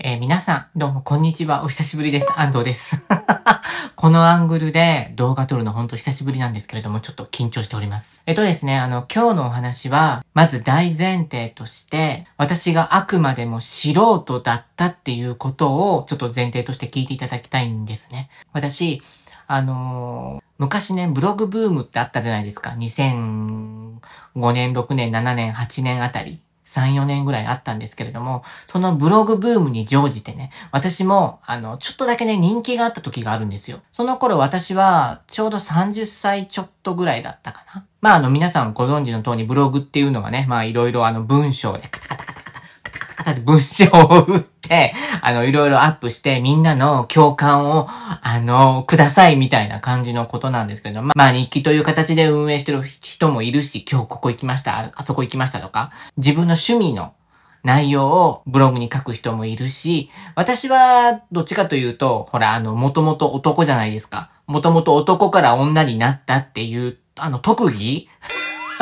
えー、皆さん、どうも、こんにちは。お久しぶりです。安藤です。このアングルで動画撮るのほんと久しぶりなんですけれども、ちょっと緊張しております。えっとですね、あの、今日のお話は、まず大前提として、私があくまでも素人だったっていうことを、ちょっと前提として聞いていただきたいんですね。私、あのー、昔ね、ブログブームってあったじゃないですか。2005年、6年、7年、8年あたり。3、4年ぐらいあったんですけれども、そのブログブームに乗じてね、私も、あの、ちょっとだけね、人気があった時があるんですよ。その頃私は、ちょうど30歳ちょっとぐらいだったかな。まあ、あの、皆さんご存知の通り、ブログっていうのがね、まあ、いろいろあの、文章でカタカタカタ方で文章を打って、あの、いろいろアップして、みんなの共感を、あの、くださいみたいな感じのことなんですけど、どあ、まあ、日記という形で運営してる人もいるし、今日ここ行きました、あそこ行きましたとか、自分の趣味の内容をブログに書く人もいるし、私はどっちかというと、ほら、あの、もともと男じゃないですか。もともと男から女になったっていう、あの、特技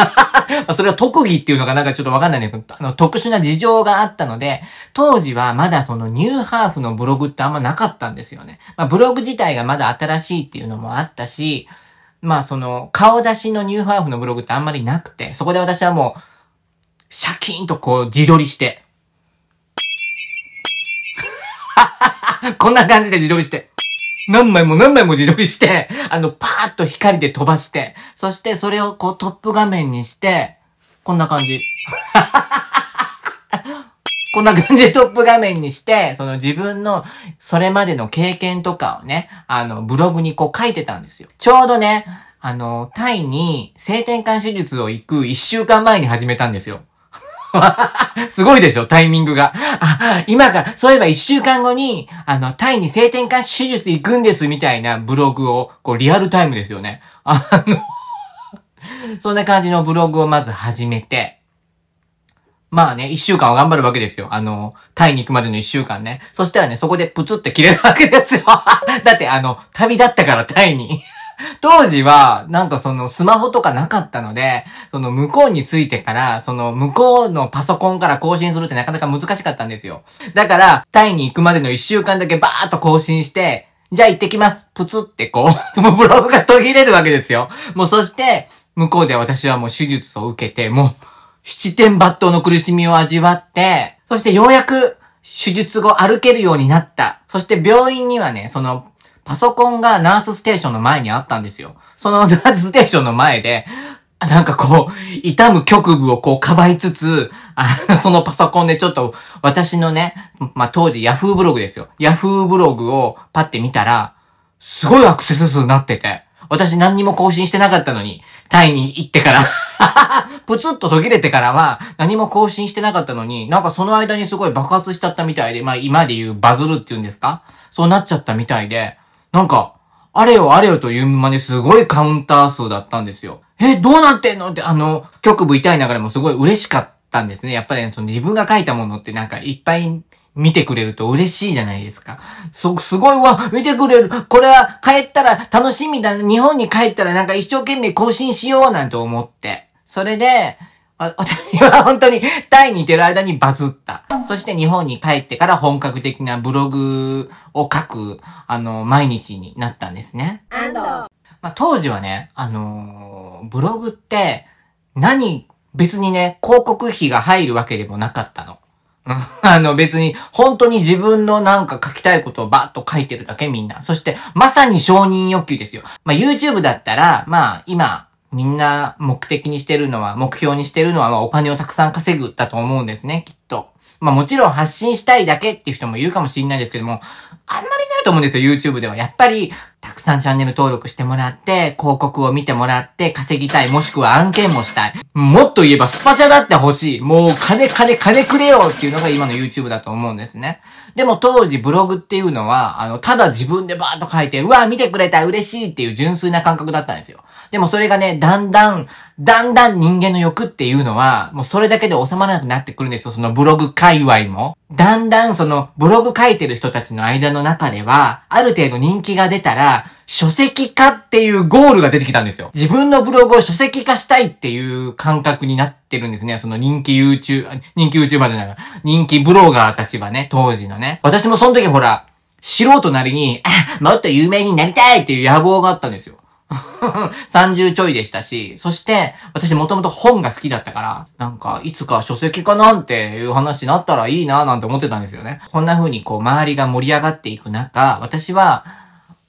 それは特技っていうのがなんかちょっとわかんないね。あの、特殊な事情があったので、当時はまだそのニューハーフのブログってあんまなかったんですよね。まあ、ブログ自体がまだ新しいっていうのもあったし、まあその、顔出しのニューハーフのブログってあんまりなくて、そこで私はもう、シャキーンとこう自撮りして、こんな感じで自撮りして、何枚も何枚も自撮りして、あの、パーッと光で飛ばして、そしてそれをこうトップ画面にして、こんな感じ。こんな感じでトップ画面にして、その自分のそれまでの経験とかをね、あの、ブログにこう書いてたんですよ。ちょうどね、あの、タイに性転換手術を行く一週間前に始めたんですよ。すごいでしょタイミングが。あ、今から、そういえば一週間後に、あの、タイに性転換手術行くんですみたいなブログを、こう、リアルタイムですよね。あの そんな感じのブログをまず始めて、まあね、一週間は頑張るわけですよ。あの、タイに行くまでの一週間ね。そしたらね、そこでプツって切れるわけですよ。だってあの、旅立ったからタイに 当時は、なんかそのスマホとかなかったので、その向こうについてから、その向こうのパソコンから更新するってなかなか難しかったんですよ。だから、タイに行くまでの一週間だけバーっと更新して、じゃあ行ってきます。プツってこう、もうブログが途切れるわけですよ。もうそして、向こうで私はもう手術を受けて、もう、七点抜刀の苦しみを味わって、そしてようやく、手術後歩けるようになった。そして病院にはね、そのパソコンがナースステーションの前にあったんですよ。そのナースステーションの前で、なんかこう、痛む局部をこうかばいつつ、あそのパソコンでちょっと私のね、まあ、当時ヤフーブログですよ。ヤフーブログをパって見たら、すごいアクセス数になってて。私何にも更新してなかったのに、タイに行ってから プツッと途切れてからは、何も更新してなかったのに、なんかその間にすごい爆発しちゃったみたいで、まあ今で言うバズるっていうんですかそうなっちゃったみたいで、なんか、あれよあれよという間にすごいカウンター数だったんですよ。え、どうなってんのってあの、局部痛いながらもすごい嬉しかったんですね。やっぱり、ね、その自分が書いたものってなんかいっぱい見てくれると嬉しいじゃないですか。そ、すごいわ、見てくれる。これは帰ったら楽しみだな。日本に帰ったらなんか一生懸命更新しようなんて思って。それで、あ私は 本当にタイにいてる間にバズった。そして日本に帰ってから本格的なブログを書く、あの、毎日になったんですね。まあ、当時はね、あのー、ブログって何、別にね、広告費が入るわけでもなかったの。あの別に、本当に自分のなんか書きたいことをバッと書いてるだけみんな。そして、まさに承認欲求ですよ。まあ YouTube だったら、まあ今、みんな目的にしてるのは、目標にしてるのは、お金をたくさん稼ぐだと思うんですね、きっと。まあもちろん発信したいだけっていう人もいるかもしれないですけども、あんまりないと思うんですよ、YouTube では。やっぱり、たくさんチャンネル登録してもらって、広告を見てもらって、稼ぎたい、もしくは案件もしたい。もっと言えばスパチャだって欲しい。もう金金金くれよっていうのが今の YouTube だと思うんですね。でも当時ブログっていうのは、あの、ただ自分でバーっと書いて、うわ、見てくれた、嬉しいっていう純粋な感覚だったんですよ。でもそれがね、だんだん、だんだん人間の欲っていうのは、もうそれだけで収まらなくなってくるんですよ。そのブログ界隈も。だんだんそのブログ書いてる人たちの間の中では、ある程度人気が出たら、書籍化っていうゴールが出てきたんですよ。自分のブログを書籍化したいっていう感覚になってるんですね。その人気 YouTube、人気 YouTuber じゃない人気ブロガーたちはね、当時のね。私もその時ほら、素人なりに、もっと有名になりたいっていう野望があったんですよ。30 ちょいでしたし、そして、私もともと本が好きだったから、なんか、いつか書籍かなんていう話になったらいいななんて思ってたんですよね。こんな風にこう、周りが盛り上がっていく中、私は、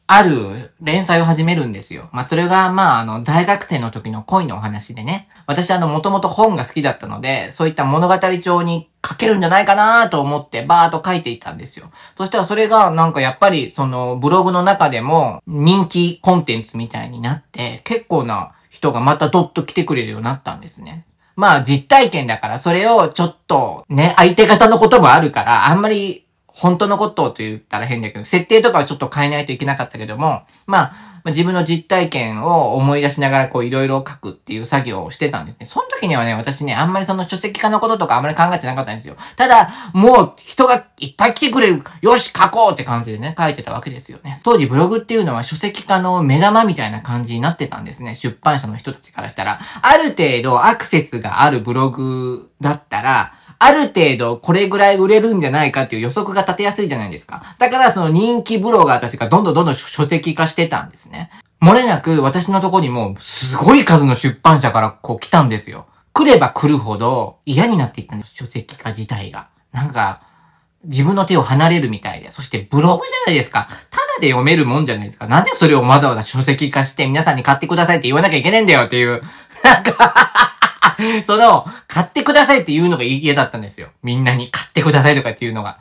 ある連載を始めるんですよ。まあ、それが、まあ、あの、大学生の時の恋のお話でね。私、あの、もともと本が好きだったので、そういった物語帳に書けるんじゃないかなと思ってバーっと書いていたんですよ。そしたらそれがなんかやっぱりそのブログの中でも人気コンテンツみたいになって結構な人がまたドッと来てくれるようになったんですね。まあ実体験だからそれをちょっとね、相手方のこともあるからあんまり本当のことと言ったら変だけど、設定とかはちょっと変えないといけなかったけども、まあ、まあ、自分の実体験を思い出しながらこういろいろ書くっていう作業をしてたんですね。その時にはね、私ね、あんまりその書籍化のこととかあんまり考えてなかったんですよ。ただ、もう人がいっぱい来てくれる。よし、書こうって感じでね、書いてたわけですよね。当時ブログっていうのは書籍化の目玉みたいな感じになってたんですね。出版社の人たちからしたら。ある程度アクセスがあるブログだったら、ある程度これぐらい売れるんじゃないかっていう予測が立てやすいじゃないですか。だからその人気ブロガーたちがどんどんどんどん書籍化してたんですね。漏れなく私のとこにもすごい数の出版社からこう来たんですよ。来れば来るほど嫌になっていったんです、書籍化自体が。なんか、自分の手を離れるみたいで。そしてブログじゃないですか。ただで読めるもんじゃないですか。なんでそれをわざわざ書籍化して皆さんに買ってくださいって言わなきゃいけねえんだよっていう。なんか その、買ってくださいっていうのが嫌だったんですよ。みんなに買ってくださいとかっていうのが。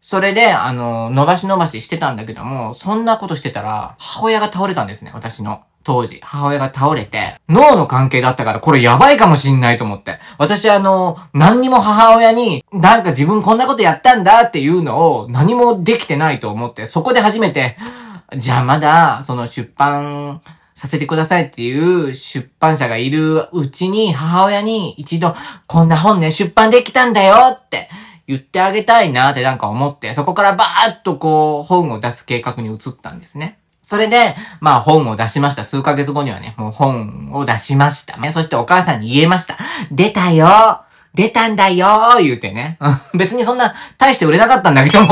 それで、あの、伸ばし伸ばししてたんだけども、そんなことしてたら、母親が倒れたんですね、私の。当時、母親が倒れて、脳の関係だったから、これやばいかもしんないと思って。私あの、何にも母親に、なんか自分こんなことやったんだっていうのを、何もできてないと思って、そこで初めて、じゃあまだ、その出版、させてくださいっていう出版社がいるうちに母親に一度こんな本ね出版できたんだよって言ってあげたいなってなんか思って、そこからバーっとこう本を出す計画に移ったんですね。それで、まあ本を出しました。数ヶ月後にはね、もう本を出しました。ね、そしてお母さんに言えました。出たよ出たんだよ言うてね。別にそんな大して売れなかったんだけども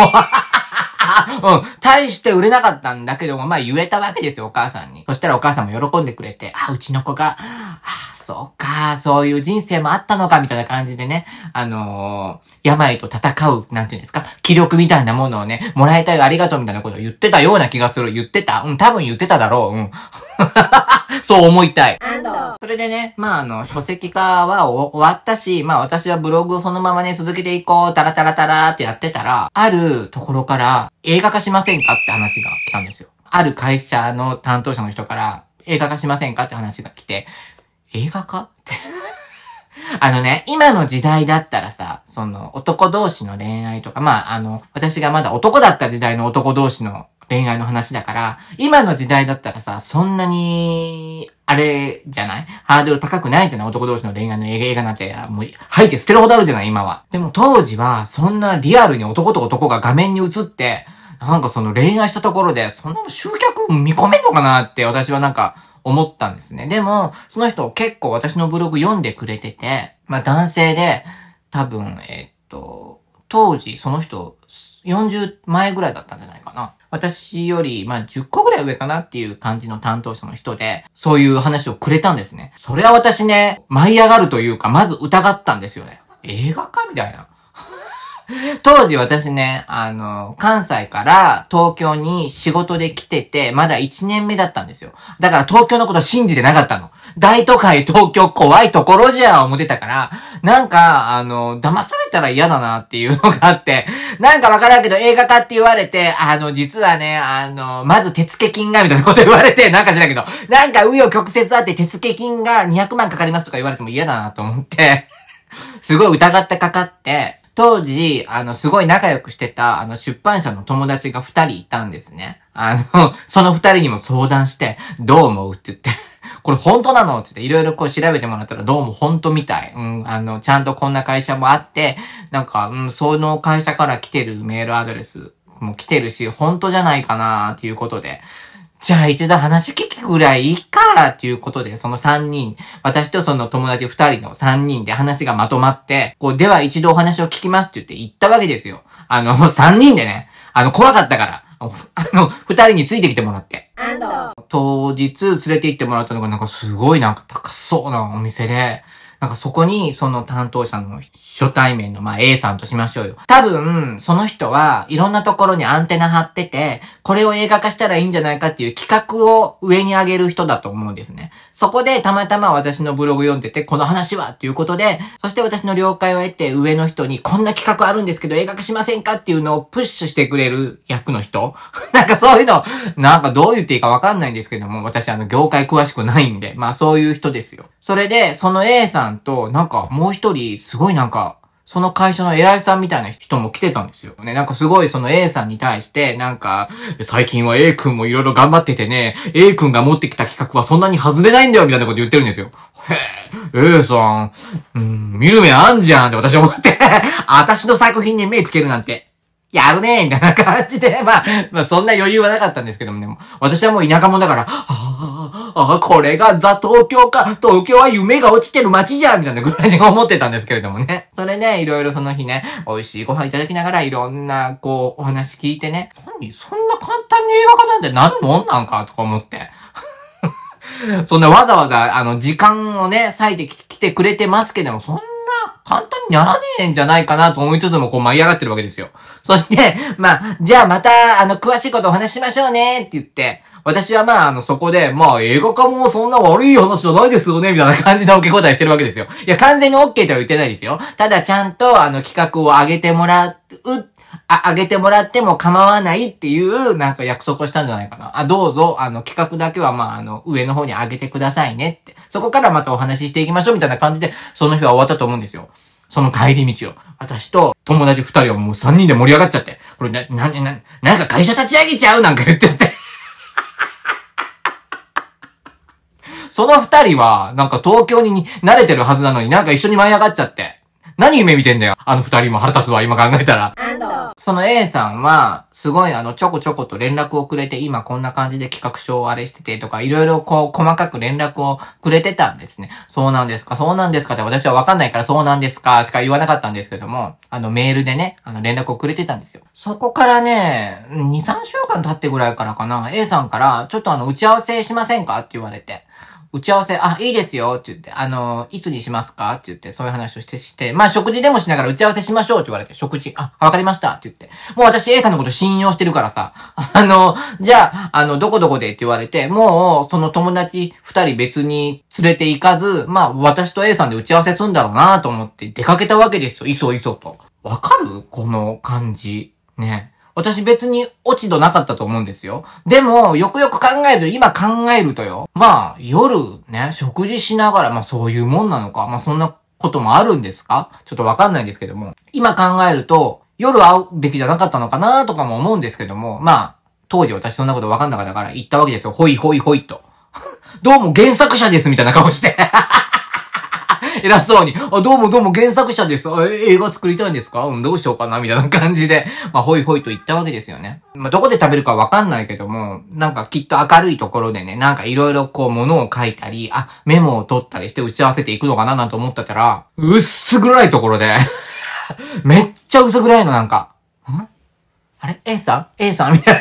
うん。大して売れなかったんだけども、まあ言えたわけですよ、お母さんに。そしたらお母さんも喜んでくれて、あ、うちの子が、あ、そうか、そういう人生もあったのか、みたいな感じでね、あのー、病と戦う、なんていうんですか、気力みたいなものをね、もらいたいありがとうみたいなことを言ってたような気がする。言ってたうん、多分言ってただろう。うん。そう思いたい。それでね、まあ、あの、書籍化は終わったし、まあ私はブログをそのままね、続けていこう、タラタラタラってやってたら、あるところから、映画化しませんかって話が来たんですよ。ある会社の担当者の人から映画化しませんかって話が来て、映画化って あのね、今の時代だったらさ、その男同士の恋愛とか、まあ、あの、私がまだ男だった時代の男同士の恋愛の話だから、今の時代だったらさ、そんなに、あれじゃないハードル高くないじゃない男同士の恋愛の映画なんて、もう、吐いて捨てるほどあるじゃない今は。でも当時は、そんなリアルに男と男が画面に映って、なんかその恋愛したところで、そんな集客見込めんのかなって私はなんか思ったんですね。でも、その人結構私のブログ読んでくれてて、まあ男性で、多分、えっと、当時その人40前ぐらいだったんじゃないかな。私より、まあ、10個ぐらい上かなっていう感じの担当者の人で、そういう話をくれたんですね。それは私ね、舞い上がるというか、まず疑ったんですよね。映画かみたいな。当時私ね、あの、関西から東京に仕事で来てて、まだ1年目だったんですよ。だから東京のこと信じてなかったの。大都会東京怖いところじゃん思ってたから、なんか、あの、騙されたら嫌だなっていうのがあって、なんかわからんけど映画化って言われて、あの、実はね、あの、まず手付金がみたいなこと言われて、なんか知らんけど、なんか紆余曲折あって手付金が200万かかりますとか言われても嫌だなと思って、すごい疑ってかかって、当時、あの、すごい仲良くしてた、あの、出版社の友達が二人いたんですね。あの、その二人にも相談して、どう思うって言って、これ本当なのって言って、いろいろこう調べてもらったら、どうも本当みたい。うん、あの、ちゃんとこんな会社もあって、なんか、うん、その会社から来てるメールアドレスも来てるし、本当じゃないかなっていうことで、じゃあ一度話聞くぐらいいいか、ということで、その三人、私とその友達二人の三人で話がまとまって、こう、では一度お話を聞きますって言って行ったわけですよ。あの、三人でね、あの、怖かったから、あの、二人についてきてもらって。当日連れて行ってもらったのがなんかすごいなんか高そうなお店で、なんかそこに、その担当者の初対面の、まあ A さんとしましょうよ。多分、その人はいろんなところにアンテナ張ってて、これを映画化したらいいんじゃないかっていう企画を上に上げる人だと思うんですね。そこでたまたま私のブログ読んでて、この話はっていうことで、そして私の了解を得て上の人に、こんな企画あるんですけど映画化しませんかっていうのをプッシュしてくれる役の人 なんかそういうの、なんかどう言っていいかわかんないんですけども、私あの業界詳しくないんで、まあそういう人ですよ。それで、その A さんんと、なんかもう一人、すごいなんか、その会社の偉いさんみたいな人も来てたんですよ。ね、なんかすごいその A さんに対して、なんか、最近は A 君もいろいろ頑張っててね、A 君が持ってきた企画はそんなに外れないんだよ、みたいなこと言ってるんですよ。へえ、A さん、うん、見る目あんじゃんって私思って 私の作品に目つけるなんて。やるねみたいな感じで、まあ、まあそんな余裕はなかったんですけどもね、私はもう田舎者だから、ああ、これがザ東京か、東京は夢が落ちてる街じゃんみたいなぐらいに思ってたんですけれどもね。それね、いろいろその日ね、美味しいご飯いただきながらいろんな、こう、お話聞いてね、何そんな簡単に映画化なんてなるもんなんかとか思って。そんなわざわざ、あの、時間をね、割いてきてくれてますけども、そんなな簡単にならねえんじゃないかなと思いつつもこう舞い上がってるわけですよ。そして、まあ、じゃあまた、あの、詳しいことお話ししましょうねって言って、私はまあ、あの、そこで、まあ、映画化もそんな悪い話じゃないですよね、みたいな感じの受け答えしてるわけですよ。いや、完全に OK とは言ってないですよ。ただ、ちゃんと、あの、企画を上げてもらうっあ、あげてもらっても構わないっていう、なんか約束をしたんじゃないかな。あ、どうぞ、あの、企画だけは、まあ、あの、上の方にあげてくださいねって。そこからまたお話ししていきましょうみたいな感じで、その日は終わったと思うんですよ。その帰り道を。私と友達二人はもう三人で盛り上がっちゃって。これな、な、な、なんか会社立ち上げちゃうなんか言ってて。その二人は、なんか東京に慣れてるはずなのになんか一緒に舞い上がっちゃって。何夢見てんだよ。あの二人も腹立つわ、今考えたら。その A さんは、すごいあの、ちょこちょこと連絡をくれて、今こんな感じで企画書をあれしててとか、いろいろこう、細かく連絡をくれてたんですね。そうなんですか、そうなんですかって私はわかんないからそうなんですか、しか言わなかったんですけども、あの、メールでね、あの、連絡をくれてたんですよ。そこからね、2、3週間経ってぐらいからかな、A さんから、ちょっとあの、打ち合わせしませんかって言われて。打ち合わせ、あ、いいですよって言って、あの、いつにしますかって言って、そういう話をして、して、まあ食事でもしながら打ち合わせしましょうって言われて、食事、あ、わかりましたって言って、もう私 A さんのこと信用してるからさ、あの、じゃあ、あの、どこどこでって言われて、もう、その友達二人別に連れて行かず、まあ私と A さんで打ち合わせすんだろうなと思って出かけたわけですよ、いそいそと。わかるこの感じ。ね。私別に落ち度なかったと思うんですよ。でも、よくよく考えず、今考えるとよ。まあ、夜ね、食事しながら、まあそういうもんなのか、まあそんなこともあるんですかちょっとわかんないんですけども。今考えると、夜会うべきじゃなかったのかなとかも思うんですけども、まあ、当時私そんなことわかんなかったから言ったわけですよ。ほいほいほいと。どうも原作者ですみたいな顔して 偉そうに、あ、どうもどうも原作者です。映画作りたいんですかうん、どうしようかなみたいな感じで、まあ、ほいほいと言ったわけですよね。まあ、どこで食べるかわかんないけども、なんかきっと明るいところでね、なんかいろいろこう、物を書いたり、あ、メモを取ったりして打ち合わせていくのかななんて思ってたら、薄暗いところで めっちゃ薄暗いの、なんか。んあれ ?A さん ?A さんみたいな。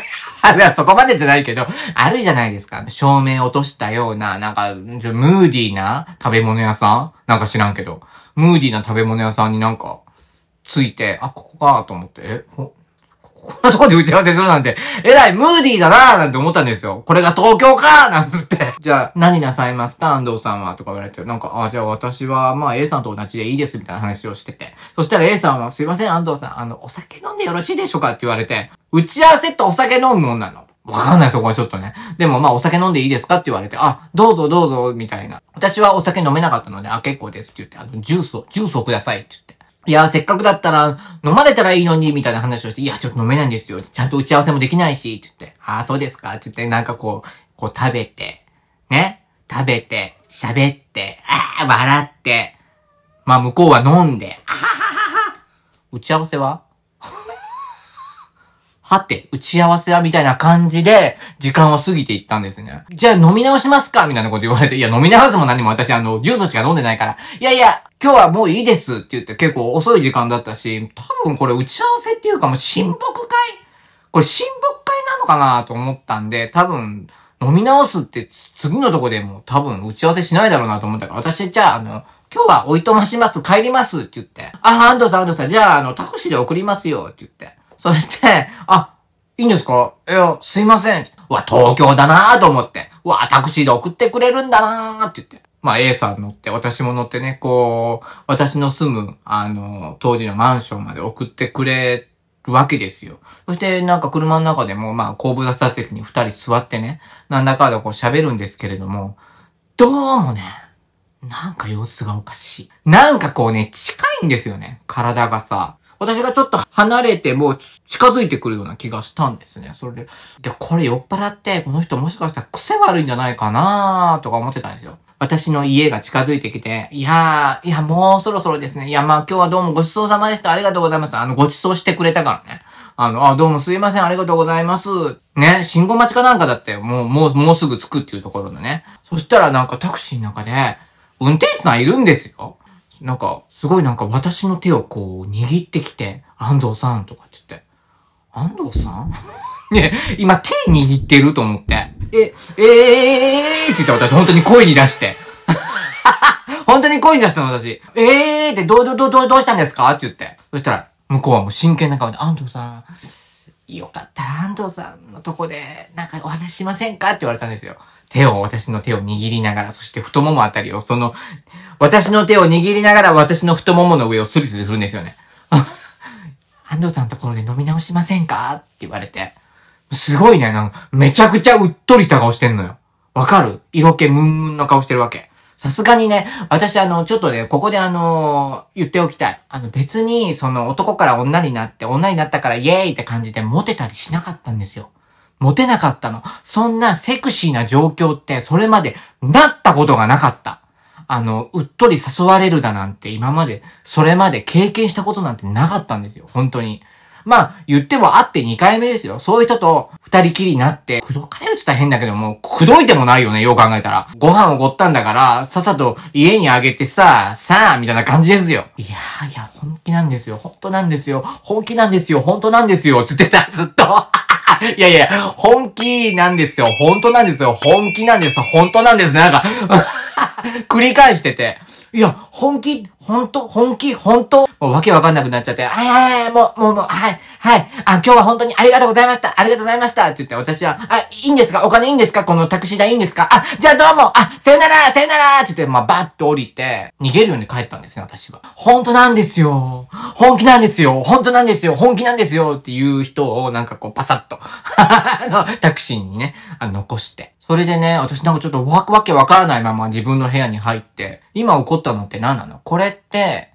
あ、そこまでじゃないけど、あるじゃないですか。照明落としたような、なんか、ムーディーな食べ物屋さんなんか知らんけど。ムーディーな食べ物屋さんになんか、ついて、あ、ここかと思って、え、こんなとこで打ち合わせするなんて、えらいムーディーだなーなんて思ったんですよ。これが東京かーなんつって。じゃあ、何なさいますか安藤さんはとか言われて。なんか、あ、じゃあ私は、まあ A さんと同じでいいですみたいな話をしてて。そしたら A さんは、すいません安藤さん、あの、お酒飲んでよろしいでしょうかって言われて、打ち合わせってお酒飲むもんなのわかんないそこはちょっとね。でもまあお酒飲んでいいですかって言われて、あ、どうぞどうぞ、みたいな。私はお酒飲めなかったので、あ、結構ですって言って、あの、ジュースを、ジュースをくださいって言って。いや、せっかくだったら、飲まれたらいいのに、みたいな話をして、いや、ちょっと飲めないんですよ。ちゃんと打ち合わせもできないし、って言って、ああ、そうですか、って言って、なんかこう、こう食べて、ね食べて、喋って、ああ、笑って、まあ、向こうは飲んで、あはははは打ち合わせははて、打ち合わせはみたいな感じで、時間は過ぎていったんですね。じゃあ飲み直しますかみたいなこと言われて、いや飲み直すも何も私あの、ジュースしか飲んでないから、いやいや、今日はもういいですって言って結構遅い時間だったし、多分これ打ち合わせっていうかもう親睦会これ親睦会なのかなと思ったんで、多分、飲み直すって次のとこでも多分打ち合わせしないだろうなと思ったから、私じゃああの、今日はおいとまします、帰りますって言って、あ、安藤さん安藤さん、じゃああの、タクシーで送りますよって言って。そして、あ、いいんですかいや、すいません。うわ、東京だなと思って。うわ、タクシーで送ってくれるんだなって言って。まあ A さん乗って、私も乗ってね、こう、私の住む、あの、当時のマンションまで送ってくれるわけですよ。そしてなんか車の中でも、まあ後部座席に二人座ってね、なんだかんだこう喋るんですけれども、どうもね、なんか様子がおかしい。なんかこうね、近いんですよね、体がさ。私がちょっと離れても近づいてくるような気がしたんですね。それで、で、これ酔っ払って、この人もしかしたら癖悪いんじゃないかなとか思ってたんですよ。私の家が近づいてきて、いやー、いや、もうそろそろですね。いや、まあ今日はどうもごちそうさまでした。ありがとうございます。あの、ごちそうしてくれたからね。あの、あ、どうもすいません。ありがとうございます。ね、信号待ちかなんかだって、もう、もう、もうすぐ着くっていうところのね。そしたらなんかタクシーの中で、運転手さんいるんですよ。なんか、すごいなんか私の手をこう握ってきて、安藤さんとかって言って、安藤さん ね、今手握ってると思って、え、えーって言った私本当に声に出して。本当に声に出したの私。えーってどうどうどうどうしたんですかって言って。そしたら、向こうはもう真剣な顔で、安藤さん、よかったら安藤さんのとこで、なんかお話しませんかって言われたんですよ。手を、私の手を握りながら、そして太ももあたりを、その、私の手を握りながら私の太ももの上をスリスリするんですよね。安藤さんのところで飲み直しませんかって言われて。すごいね、なんか、めちゃくちゃうっとりした顔してんのよ。わかる色気ムンムンの顔してるわけ。さすがにね、私あの、ちょっとね、ここであのー、言っておきたい。あの、別に、その、男から女になって、女になったからイエーイって感じでモテたりしなかったんですよ。モテなかったの。そんなセクシーな状況って、それまでなったことがなかった。あの、うっとり誘われるだなんて今まで、それまで経験したことなんてなかったんですよ。本当に。まあ、言っても会って2回目ですよ。そういう人と二人きりになって、口説かれるって言ったら変だけども、口説いてもないよね、よう考えたら。ご飯おごったんだから、さっさと家にあげてさ、さあ、みたいな感じですよ。いやー、いや、本気なんですよ。本当なんですよ。本気なんですよ。本当なんですよ。つってた、ずっと。いやいや、本気なんですよ。本当なんですよ。本気なんです。本当なんです。なんか 繰り返してて。いや、本気、本当本気本当もうわけわかんなくなっちゃって、ああ、もう、もう、もう、はい、はい、あ、今日は本当にありがとうございました、ありがとうございました、って言って私は、あ、いいんですかお金いいんですかこのタクシー代いいんですかあ、じゃあどうも、あ、さよなら、さよならって言って、まあ、バッと降りて、逃げるように帰ったんですね、私は。本当なんですよ。本気なんですよ。本当なんですよ。本気なんですよ。っていう人を、なんかこう、パサッと あの、タクシーにね、あ残して。それでね、私なんかちょっとわわけわからないまま自分の部屋に入って、今起こったのって何なのこれって、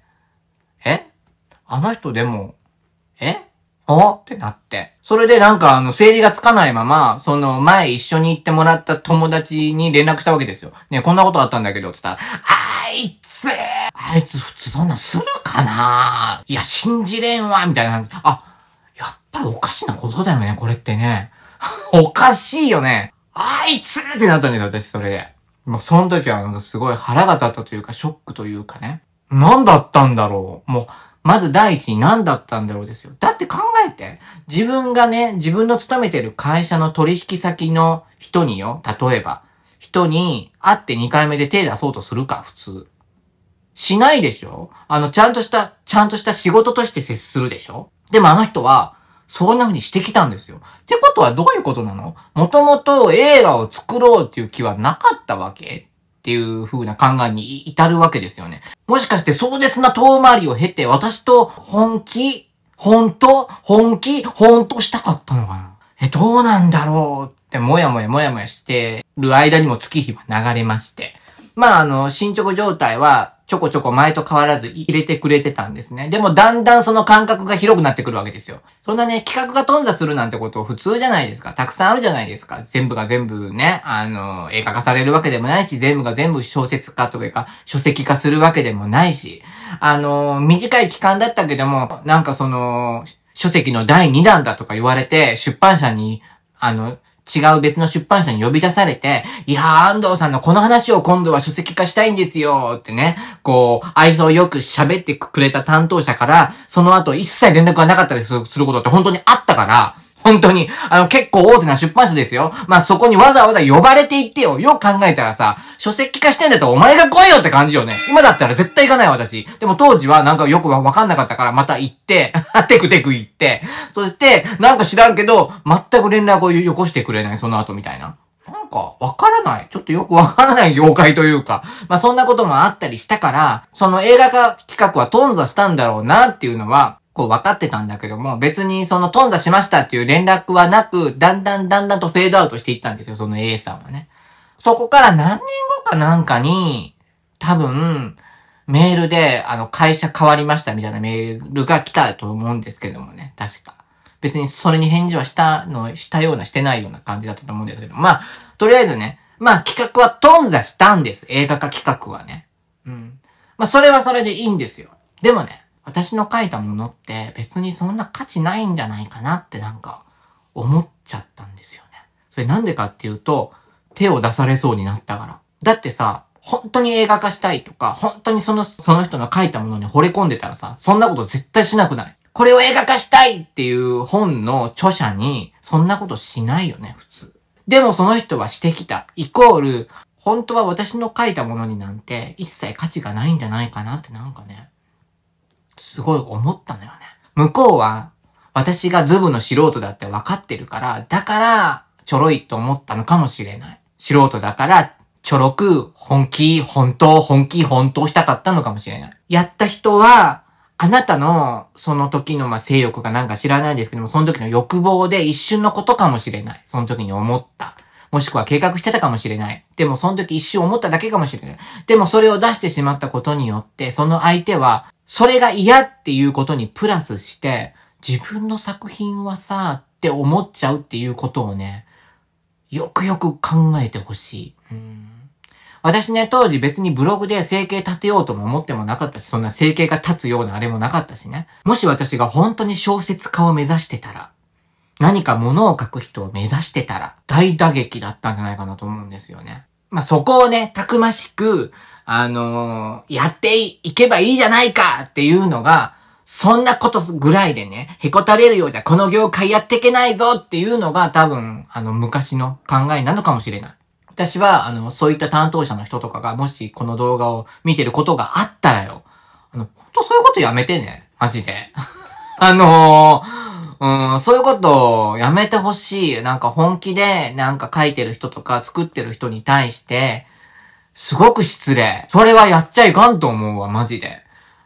えあの人でも、えおってなって。それでなんかあの、整理がつかないまま、その前一緒に行ってもらった友達に連絡したわけですよ。ね、こんなことあったんだけど、つったら、あいつあいつ普通そんなするかないや、信じれんわみたいな感じ。あ、やっぱりおかしなことだよね、これってね。おかしいよね。あいつってなったんですよ、私、それで。もう、その時は、なんかすごい腹が立ったというか、ショックというかね。何だったんだろう。もう、まず第一に何だったんだろうですよ。だって考えて、自分がね、自分の勤めてる会社の取引先の人によ、例えば、人に会って2回目で手出そうとするか、普通。しないでしょあの、ちゃんとした、ちゃんとした仕事として接するでしょでもあの人は、そんな風にしてきたんですよ。ってことはどういうことなのもともと映画を作ろうっていう気はなかったわけっていう風な考えに至るわけですよね。もしかして壮絶な遠回りを経て私と本気、本当、本気、本当したかったのかなえ、どうなんだろうってもやもやもやもやしてる間にも月日は流れまして。まあ、あの、進捗状態は、ちょこちょこ前と変わらず入れてくれてたんですね。でもだんだんその感覚が広くなってくるわけですよ。そんなね、企画が頓挫するなんてこと普通じゃないですか。たくさんあるじゃないですか。全部が全部ね、あの、映画化されるわけでもないし、全部が全部小説化というか、書籍化するわけでもないし、あの、短い期間だったけども、なんかその、書籍の第2弾だとか言われて、出版社に、あの、違う別の出版社に呼び出されて、いやー、安藤さんのこの話を今度は書籍化したいんですよってね、こう、愛想よく喋ってくれた担当者から、その後一切連絡がなかったりすることって本当にあったから、本当に。あの、結構大手な出版社ですよ。まあ、そこにわざわざ呼ばれていってよ。よく考えたらさ、書籍化してんだったらお前が来いよって感じよね。今だったら絶対行かない私。でも当時はなんかよくわかんなかったからまた行って、テクテク行って、そして、なんか知らんけど、全く連絡をよこしてくれない、その後みたいな。なんか、わからない。ちょっとよくわからない業界というか。まあ、そんなこともあったりしたから、その映画化企画は頓挫したんだろうなっていうのは、構分かってたんだけども、別にその頓挫しましたっていう連絡はなく、だんだんだんだんとフェードアウトしていったんですよ、その A さんはね。そこから何年後かなんかに、多分、メールで、あの、会社変わりましたみたいなメールが来たと思うんですけどもね、確か。別にそれに返事はしたの、したようなしてないような感じだったと思うんですけど、まあ、とりあえずね、まあ企画は頓挫したんです。映画化企画はね。うん。まあそれはそれでいいんですよ。でもね、私の書いたものって別にそんな価値ないんじゃないかなってなんか思っちゃったんですよね。それなんでかっていうと、手を出されそうになったから。だってさ、本当に映画化したいとか、本当にその、その人の書いたものに惚れ込んでたらさ、そんなこと絶対しなくないこれを映画化したいっていう本の著者に、そんなことしないよね、普通。でもその人はしてきた。イコール、本当は私の書いたものになんて一切価値がないんじゃないかなってなんかね、すごい思ったのよね。向こうは、私がズブの素人だって分かってるから、だから、ちょろいと思ったのかもしれない。素人だから、ちょろく、本気、本当、本気、本当したかったのかもしれない。やった人は、あなたの、その時の、ま性欲がなんか知らないですけども、その時の欲望で一瞬のことかもしれない。その時に思った。もしくは計画してたかもしれない。でもその時一瞬思っただけかもしれない。でもそれを出してしまったことによって、その相手はそれが嫌っていうことにプラスして、自分の作品はさ、って思っちゃうっていうことをね、よくよく考えてほしい。うん私ね、当時別にブログで生計立てようとも思ってもなかったし、そんな生計が立つようなあれもなかったしね。もし私が本当に小説家を目指してたら、何か物を書く人を目指してたら、大打撃だったんじゃないかなと思うんですよね。まあ、そこをね、たくましく、あのー、やっていけばいいじゃないかっていうのが、そんなことぐらいでね、へこたれるようじゃこの業界やっていけないぞっていうのが多分、あの、昔の考えなのかもしれない。私は、あの、そういった担当者の人とかが、もしこの動画を見てることがあったらよ、あの、ほんとそういうことやめてね。マジで。あのー、うん、そういうことをやめてほしい。なんか本気で、なんか書いてる人とか作ってる人に対して、すごく失礼。それはやっちゃいかんと思うわ、マジで。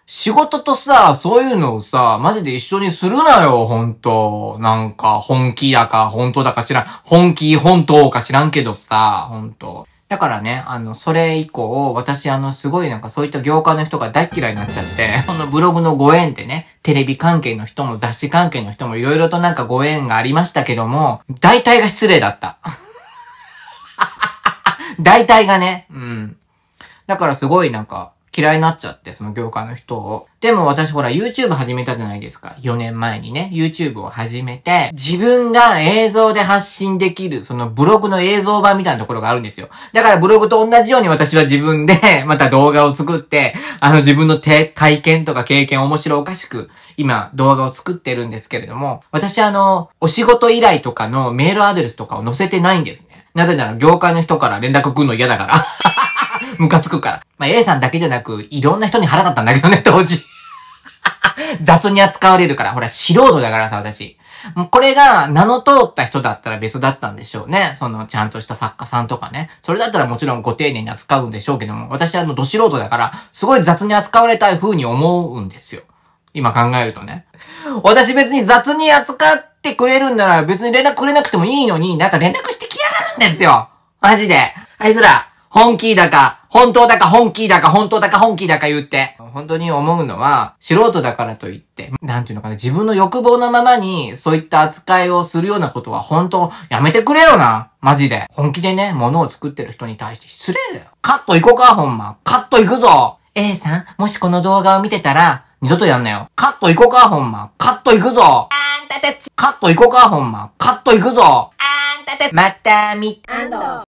仕事とさ、そういうのをさ、マジで一緒にするなよ、ほんと。なんか、本気だか、本当だか知らん。本気、本当か知らんけどさ、ほんと。だからね、あの、それ以降、私あの、すごいなんかそういった業界の人が大嫌いになっちゃって、このブログのご縁ってね、テレビ関係の人も雑誌関係の人も色々となんかご縁がありましたけども、大体が失礼だった。大体がね、うん。だからすごいなんか、嫌いになっちゃって、その業界の人を。でも私ほら YouTube 始めたじゃないですか。4年前にね、YouTube を始めて、自分が映像で発信できる、そのブログの映像版みたいなところがあるんですよ。だからブログと同じように私は自分で また動画を作って、あの自分の体験とか経験面白おかしく、今動画を作ってるんですけれども、私あの、お仕事依頼とかのメールアドレスとかを載せてないんですね。なぜなら業界の人から連絡来んの嫌だから。ムカつくから。まあ、A さんだけじゃなく、いろんな人に腹立ったんだけどね、当時。雑に扱われるから、ほら、素人だからさ、私。これが名の通った人だったら別だったんでしょうね。その、ちゃんとした作家さんとかね。それだったらもちろんご丁寧に扱うんでしょうけども、私はあの、ど素人だから、すごい雑に扱われたい風に思うんですよ。今考えるとね。私別に雑に扱っってくれるんなら別に連絡くれなくてもいいのに、なんか連絡してきやがるんですよマジであいつら、本気だか、本当だか本気だか本当だか本気だか言って。本当に思うのは、素人だからといって、なんていうのかな、自分の欲望のままに、そういった扱いをするようなことは本当、やめてくれよなマジで。本気でね、物を作ってる人に対して失礼だよ。カット行こうか、ほんま。カット行くぞ !A さん、もしこの動画を見てたら、二度とやんなよ。カット行こうか、ほんま。カット行くぞたたち。カット行こうか、ほんま。カット行くぞ。あんたたち。また見た。